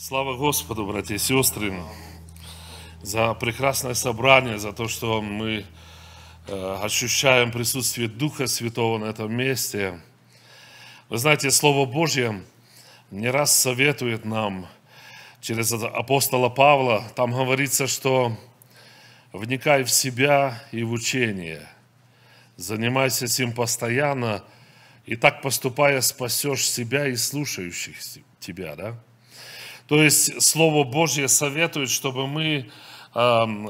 Слава Господу, братья и сестры, за прекрасное собрание, за то, что мы э, ощущаем присутствие Духа Святого на этом месте. Вы знаете, Слово Божье не раз советует нам через апостола Павла, там говорится, что вникай в себя и в учение, занимайся этим постоянно, и так поступая спасешь себя и слушающих тебя, да? То есть Слово Божье советует, чтобы мы,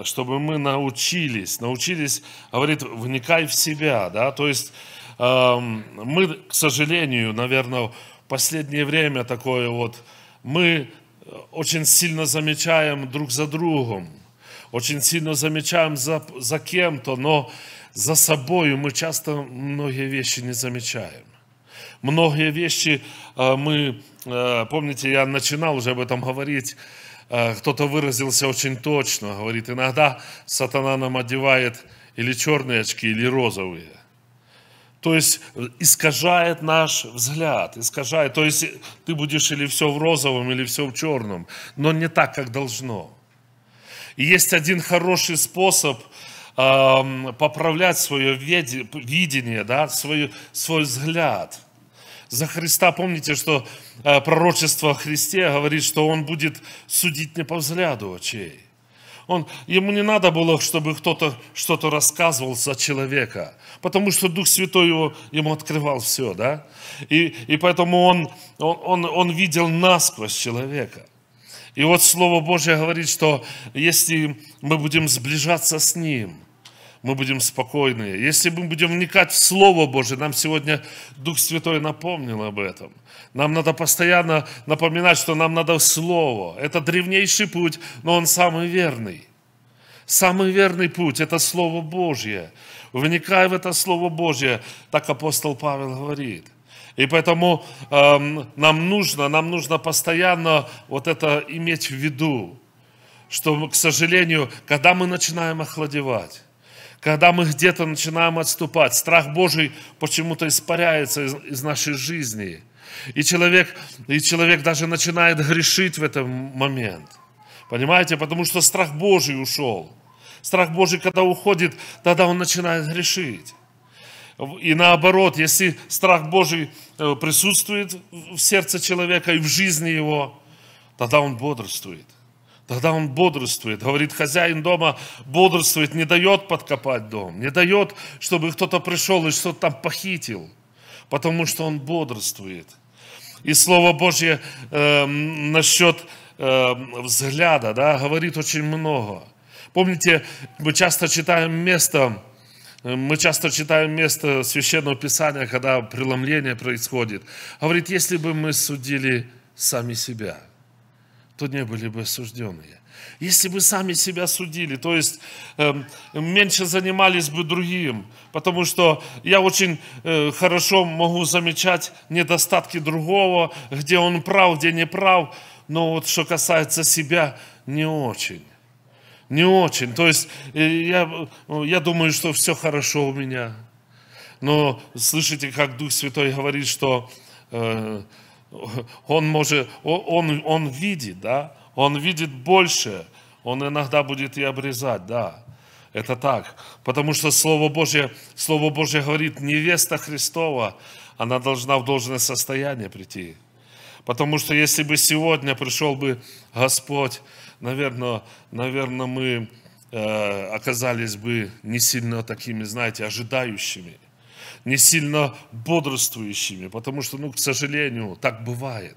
чтобы мы научились, научились, говорит, вникай в себя, да, то есть мы, к сожалению, наверное, в последнее время такое вот, мы очень сильно замечаем друг за другом, очень сильно замечаем за, за кем-то, но за собой мы часто многие вещи не замечаем. Многие вещи а, мы, а, помните, я начинал уже об этом говорить, а, кто-то выразился очень точно, говорит, иногда сатана нам одевает или черные очки, или розовые. То есть э, искажает наш взгляд, искажает. То есть ты будешь или все в розовом, или все в черном, но не так, как должно. И есть один хороший способ э, поправлять свое видение, да, свой, свой взгляд – за Христа. Помните, что э, пророчество о Христе говорит, что Он будет судить не по взгляду очей. Он, ему не надо было, чтобы кто-то что-то рассказывал за человека, потому что Дух Святой его, ему открывал все, да? И, и поэтому он, он, он, он видел насквозь человека. И вот Слово Божье говорит, что если мы будем сближаться с Ним – мы будем спокойны. Если мы будем вникать в Слово Божье, нам сегодня Дух Святой напомнил об этом. Нам надо постоянно напоминать, что нам надо Слово. Это древнейший путь, но он самый верный. Самый верный путь – это Слово Божье. Вникая в это Слово Божье, так апостол Павел говорит – и поэтому э, нам нужно, нам нужно постоянно вот это иметь в виду, что, к сожалению, когда мы начинаем охладевать, когда мы где-то начинаем отступать, страх Божий почему-то испаряется из, из нашей жизни. И человек, и человек даже начинает грешить в этот момент. Понимаете? Потому что страх Божий ушел. Страх Божий, когда уходит, тогда он начинает грешить. И наоборот, если страх Божий э, присутствует в сердце человека и в жизни его, тогда он бодрствует. Тогда он бодрствует. Говорит, хозяин дома бодрствует, не дает подкопать дом, не дает, чтобы кто-то пришел и что-то там похитил, потому что он бодрствует. И Слово Божье э, насчет э, взгляда да, говорит очень много. Помните, мы часто читаем место, э, мы часто читаем место Священного Писания, когда преломление происходит. Говорит, если бы мы судили сами себя – то не были бы осужденные. Если бы сами себя судили, то есть э, меньше занимались бы другим, потому что я очень э, хорошо могу замечать недостатки другого, где он прав, где не прав, но вот что касается себя, не очень. Не очень. То есть э, я, э, я думаю, что все хорошо у меня. Но слышите, как Дух Святой говорит, что э, он может, он, он видит, да, он видит больше, он иногда будет и обрезать, да, это так. Потому что Слово Божье, Слово Божье говорит, невеста Христова, она должна в должное состояние прийти. Потому что если бы сегодня пришел бы Господь, наверное, наверное мы э, оказались бы не сильно такими, знаете, ожидающими – не сильно бодрствующими, потому что, ну, к сожалению, так бывает.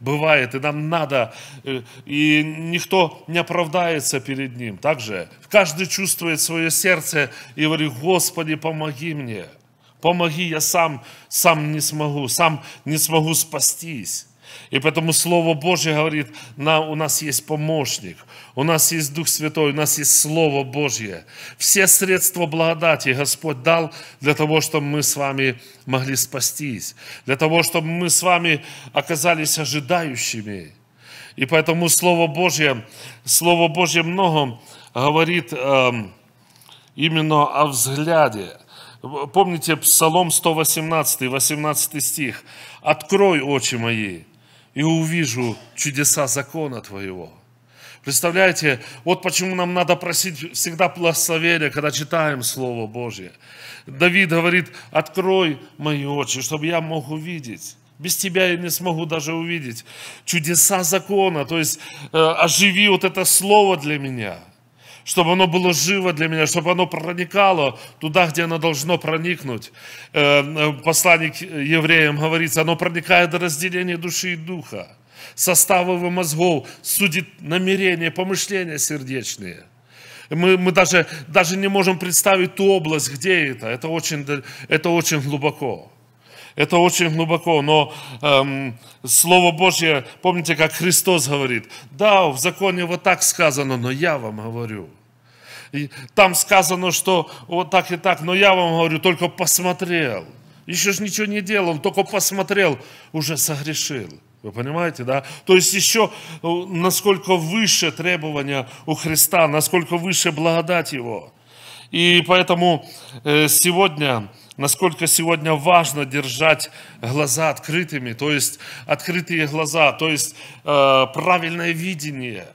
Бывает, и нам надо, э, и никто не оправдается перед Ним. Также каждый чувствует свое сердце и говорит, Господи, помоги мне, помоги, я сам, сам не смогу, сам не смогу спастись. И поэтому Слово Божье говорит, на, у нас есть помощник, у нас есть Дух Святой, у нас есть Слово Божье. Все средства благодати Господь дал для того, чтобы мы с вами могли спастись, для того, чтобы мы с вами оказались ожидающими. И поэтому Слово Божье, Слово Божье много говорит э, именно о взгляде. Помните Псалом 118, 18 стих. «Открой очи мои, и увижу чудеса закона Твоего. Представляете, вот почему нам надо просить всегда благословения, когда читаем Слово Божье. Давид говорит, открой мои очи, чтобы я мог увидеть. Без тебя я не смогу даже увидеть. Чудеса закона, то есть э, оживи вот это слово для меня – чтобы оно было живо для меня, чтобы оно проникало туда, где оно должно проникнуть. Э, э, Посланник евреям говорится, оно проникает до разделения души и духа, составы его мозгов, судит намерения, помышления сердечные – мы, мы даже, даже не можем представить ту область, где это. Это очень, это очень глубоко. Это очень глубоко, но эм, Слово Божье, помните, как Христос говорит, да, в законе вот так сказано, но я вам говорю. И там сказано, что вот так и так, но я вам говорю, только посмотрел. Еще же ничего не делал, только посмотрел, уже согрешил. Вы понимаете, да? То есть еще э, насколько выше требования у Христа, насколько выше благодать Его. И поэтому э, сегодня насколько сегодня важно держать глаза открытыми, то есть открытые глаза, то есть э, правильное видение.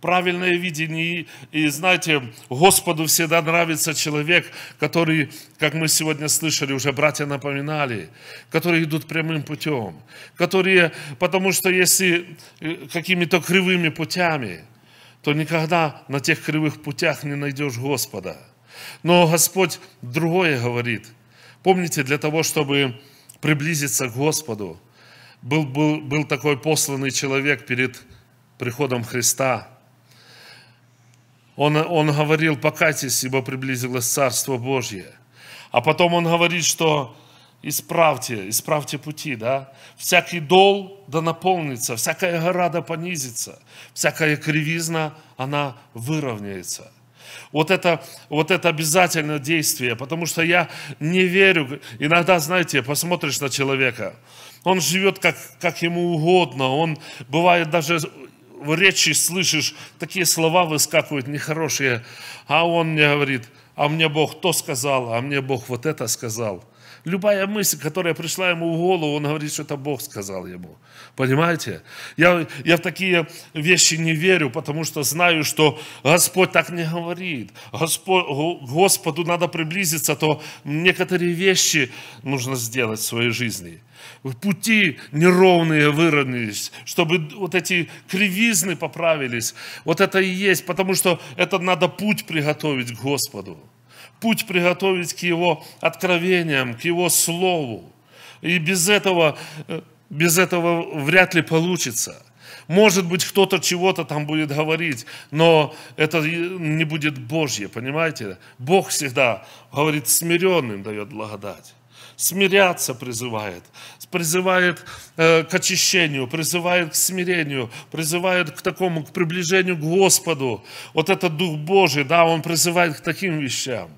Правильное видение. И, и знаете, Господу всегда нравится человек, который, как мы сегодня слышали, уже братья напоминали, которые идут прямым путем, которые, потому что если э, какими-то кривыми путями, то никогда на тех кривых путях не найдешь Господа. Но Господь другое говорит – Помните, для того, чтобы приблизиться к Господу, был, был, был такой посланный человек перед приходом Христа. Он, он говорил, покайтесь, ибо приблизилось Царство Божье. А потом он говорит, что исправьте, исправьте пути, да? Всякий дол да наполнится, всякая гора да понизится, всякая кривизна, она выровняется – вот это, вот это обязательное действие, потому что я не верю. Иногда, знаете, посмотришь на человека, он живет как, как ему угодно, он бывает даже в речи слышишь, такие слова выскакивают нехорошие, а он мне говорит, а мне Бог то сказал, а мне Бог вот это сказал – любая мысль, которая пришла ему в голову, он говорит, что это Бог сказал ему. Понимаете? Я, я в такие вещи не верю, потому что знаю, что Господь так не говорит. Господь, Господу надо приблизиться, то некоторые вещи нужно сделать в своей жизни. Пути неровные выровнялись, чтобы вот эти кривизны поправились. Вот это и есть, потому что это надо путь приготовить к Господу путь приготовить к Его откровениям, к Его Слову. И без этого, э, без этого вряд ли получится. Может быть, кто-то чего-то там будет говорить, но это не будет Божье, понимаете? Бог всегда говорит, смиренным дает благодать. Смиряться призывает, призывает э, к очищению, призывает к смирению, призывает к такому, к приближению к Господу. Вот этот Дух Божий, да, Он призывает к таким вещам.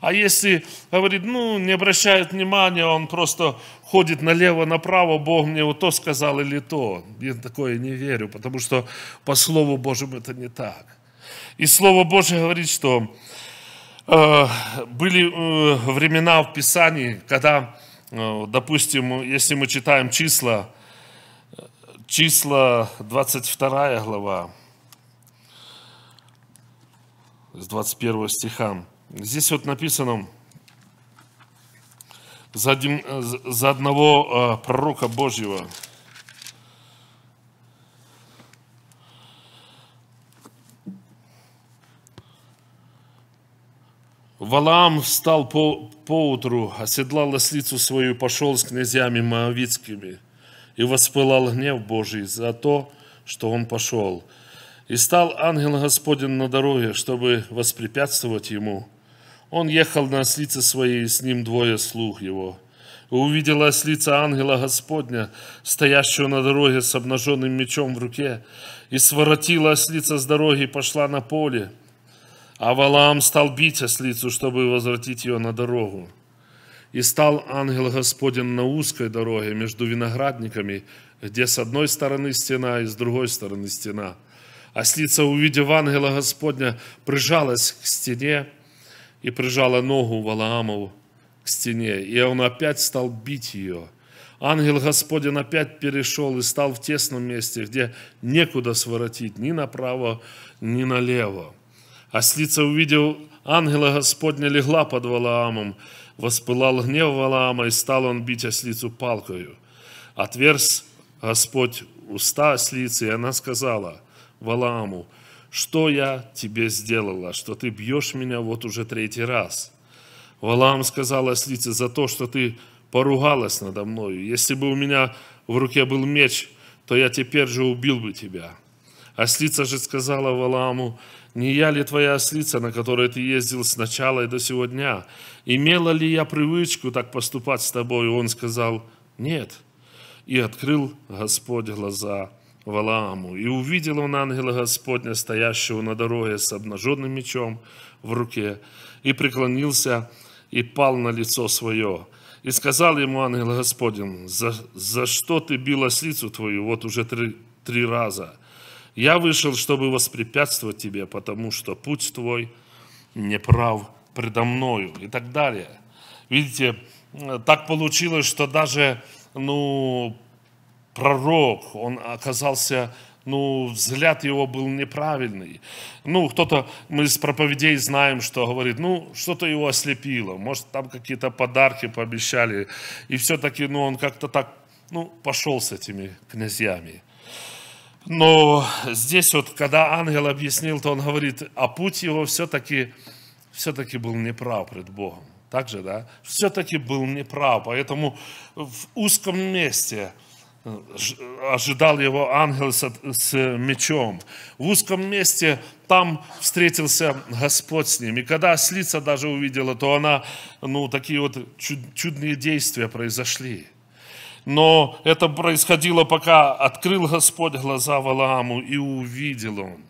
А если, говорит, ну, не обращает внимания, он просто ходит налево-направо, Бог мне вот то сказал или то. Я такое не верю, потому что по Слову Божьему это не так. И Слово Божье говорит, что э, были э, времена в Писании, когда, э, допустим, если мы читаем числа, числа 22 глава, с 21 стиха, Здесь вот написано, за, один, э, за одного э, пророка Божьего. Валаам встал по, поутру, оседлал ослицу свою, пошел с князьями моавицкими, и воспылал гнев Божий за то, что он пошел. И стал ангел Господень на дороге, чтобы воспрепятствовать ему – он ехал на ослице своей, с ним двое слуг его. увидела ослица ангела Господня, стоящего на дороге с обнаженным мечом в руке, и своротила ослица с дороги и пошла на поле. А Валаам стал бить ослицу, чтобы возвратить ее на дорогу. И стал ангел Господень на узкой дороге между виноградниками, где с одной стороны стена и с другой стороны стена. Ослица, увидев ангела Господня, прижалась к стене, и прижала ногу Валаамову к стене, и он опять стал бить ее. Ангел Господень опять перешел и стал в тесном месте, где некуда своротить ни направо, ни налево. Ослица, а увидев ангела Господня, легла под Валаамом, воспылал гнев Валаама, и стал он бить ослицу палкою. Отверз Господь уста ослицы, и она сказала Валааму, что я тебе сделала, что ты бьешь меня вот уже третий раз. Валаам сказал ослице за то, что ты поругалась надо мною. Если бы у меня в руке был меч, то я теперь же убил бы тебя. Ослица же сказала Валааму, не я ли твоя ослица, на которой ты ездил с начала и до сего дня? Имела ли я привычку так поступать с тобой? Он сказал, нет. И открыл Господь глаза Валааму. И увидел он ангела Господня, стоящего на дороге с обнаженным мечом в руке, и преклонился, и пал на лицо свое. И сказал ему ангел Господень, за, за что ты бил ослицу твою вот уже три, три раза? Я вышел, чтобы воспрепятствовать тебе, потому что путь твой неправ предо мною. И так далее. Видите, так получилось, что даже ну, пророк, он оказался ну, взгляд его был неправильный. Ну, кто-то, мы из проповедей знаем, что говорит, ну, что-то его ослепило, может, там какие-то подарки пообещали, и все-таки, ну, он как-то так, ну, пошел с этими князьями. Но здесь вот, когда ангел объяснил, то он говорит, а путь его все-таки, все-таки был неправ пред Богом. Так же, да? Все-таки был неправ, поэтому в узком месте – ожидал его ангел с, с мечом. В узком месте там встретился Господь с ним. И когда ослица даже увидела, то она, ну, такие вот чуд, чудные действия произошли. Но это происходило, пока открыл Господь глаза Валааму и увидел он.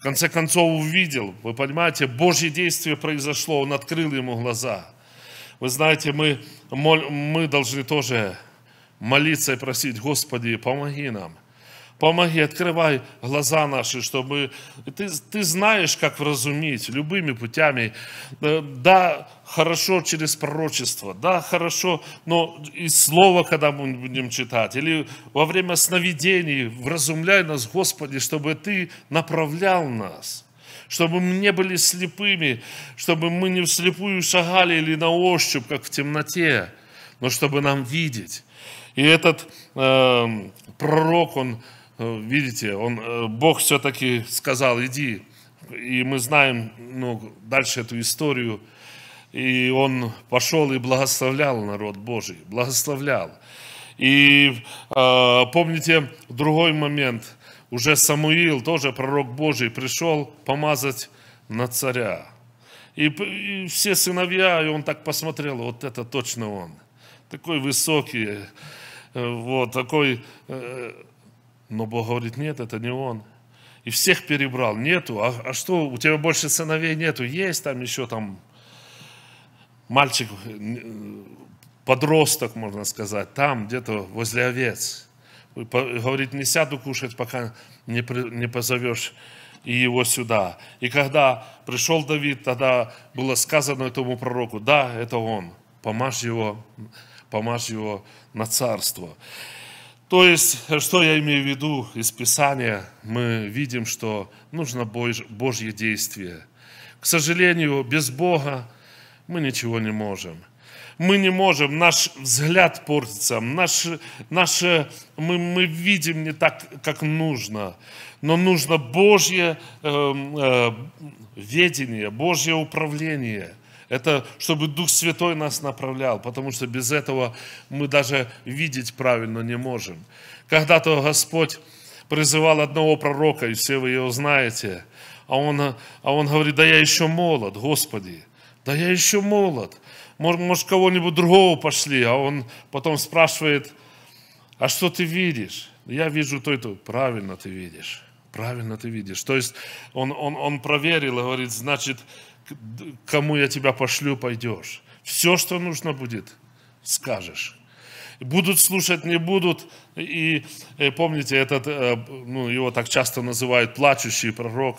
В конце концов увидел, вы понимаете, Божье действие произошло, он открыл ему глаза. Вы знаете, мы, мы должны тоже молиться и просить, Господи, помоги нам. Помоги, открывай глаза наши, чтобы ты, ты знаешь, как вразумить любыми путями. Э, да, хорошо через пророчество, да, хорошо, но и слово, когда мы будем читать, или во время сновидений, вразумляй нас, Господи, чтобы ты направлял нас чтобы мы не были слепыми, чтобы мы не вслепую шагали или на ощупь, как в темноте, но чтобы нам видеть, и этот э, пророк, он, э, видите, он, э, Бог все-таки сказал, иди. И мы знаем ну, дальше эту историю. И он пошел и благословлял народ Божий, благословлял. И э, помните другой момент, уже Самуил, тоже пророк Божий, пришел помазать на царя. И, и все сыновья, и он так посмотрел, вот это точно он. Такой высокий, Э, вот такой, э, но Бог говорит, нет, это не он. И всех перебрал, нету, а, а что, у тебя больше сыновей нету, есть там еще там мальчик, э, подросток, можно сказать, там где-то возле овец. Говорит, не сяду кушать, пока не, не позовешь и его сюда. И когда пришел Давид, тогда было сказано этому пророку, да, это он, помажь его помажь его на царство. То есть, что я имею в виду из Писания, мы видим, что нужно Божье действие. К сожалению, без Бога мы ничего не можем. Мы не можем, наш взгляд портится, наш, наше, мы, мы видим не так, как нужно. Но нужно Божье э, э, ведение, Божье управление – это чтобы Дух Святой нас направлял, потому что без этого мы даже видеть правильно не можем. Когда-то Господь призывал одного пророка, и все вы его знаете, а он, а он говорит, да я еще молод, Господи, да я еще молод, может, может кого-нибудь другого пошли, а он потом спрашивает, а что ты видишь? Я вижу то и то. Правильно ты видишь. Правильно ты видишь. То есть он, он, он проверил и говорит, значит, кому я тебя пошлю, пойдешь. Все, что нужно будет, скажешь. Будут слушать, не будут. И, и э, помните, этот, э, ну, его так часто называют плачущий пророк.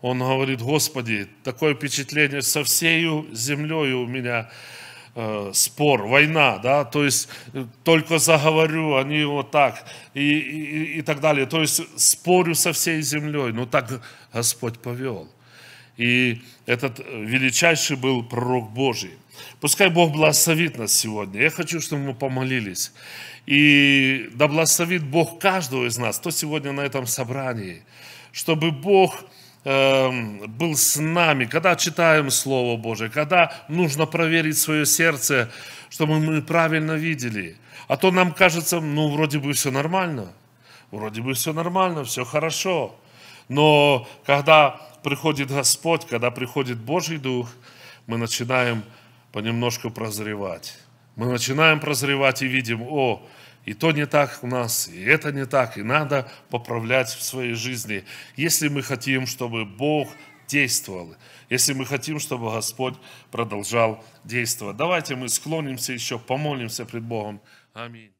Он говорит, Господи, такое впечатление, со всею землей у меня э, спор, война, да, то есть э, только заговорю, они вот так, и, и, и так далее. То есть спорю со всей землей, Но ну так Господь повел. И этот э, величайший был пророк Божий. Пускай Бог благословит нас сегодня. Я хочу, чтобы мы помолились. И да благословит Бог каждого из нас, кто сегодня на этом собрании, чтобы Бог эм, был с нами, когда читаем Слово Божие, когда нужно проверить свое сердце, чтобы мы правильно видели. А то нам кажется, ну, вроде бы все нормально, вроде бы все нормально, все хорошо. Но когда приходит Господь, когда приходит Божий Дух, мы начинаем понемножку прозревать. Мы начинаем прозревать и видим, о, и то не так у нас, и это не так, и надо поправлять в своей жизни, если мы хотим, чтобы Бог действовал, если мы хотим, чтобы Господь продолжал действовать. Давайте мы склонимся еще, помолимся пред Богом. Аминь.